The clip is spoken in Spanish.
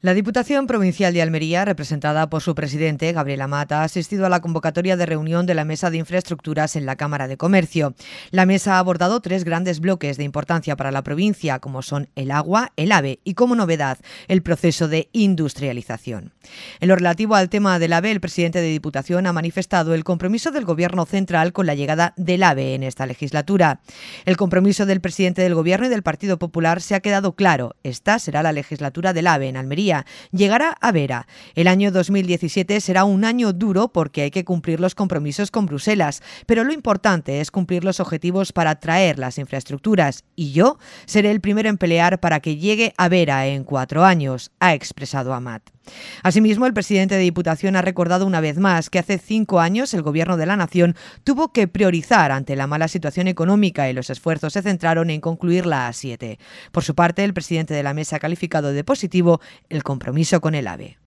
La Diputación Provincial de Almería, representada por su presidente, Gabriela Mata, ha asistido a la convocatoria de reunión de la Mesa de Infraestructuras en la Cámara de Comercio. La mesa ha abordado tres grandes bloques de importancia para la provincia, como son el agua, el AVE y, como novedad, el proceso de industrialización. En lo relativo al tema del AVE, el presidente de Diputación ha manifestado el compromiso del Gobierno central con la llegada del AVE en esta legislatura. El compromiso del presidente del Gobierno y del Partido Popular se ha quedado claro. Esta será la legislatura del AVE en Almería Llegará a Vera. El año 2017 será un año duro porque hay que cumplir los compromisos con Bruselas, pero lo importante es cumplir los objetivos para traer las infraestructuras y yo seré el primero en pelear para que llegue a Vera en cuatro años, ha expresado Amat. Asimismo, el presidente de Diputación ha recordado una vez más que hace cinco años el Gobierno de la Nación tuvo que priorizar ante la mala situación económica y los esfuerzos se centraron en concluir la A7. Por su parte, el presidente de la mesa ha calificado de positivo el el compromiso con el AVE.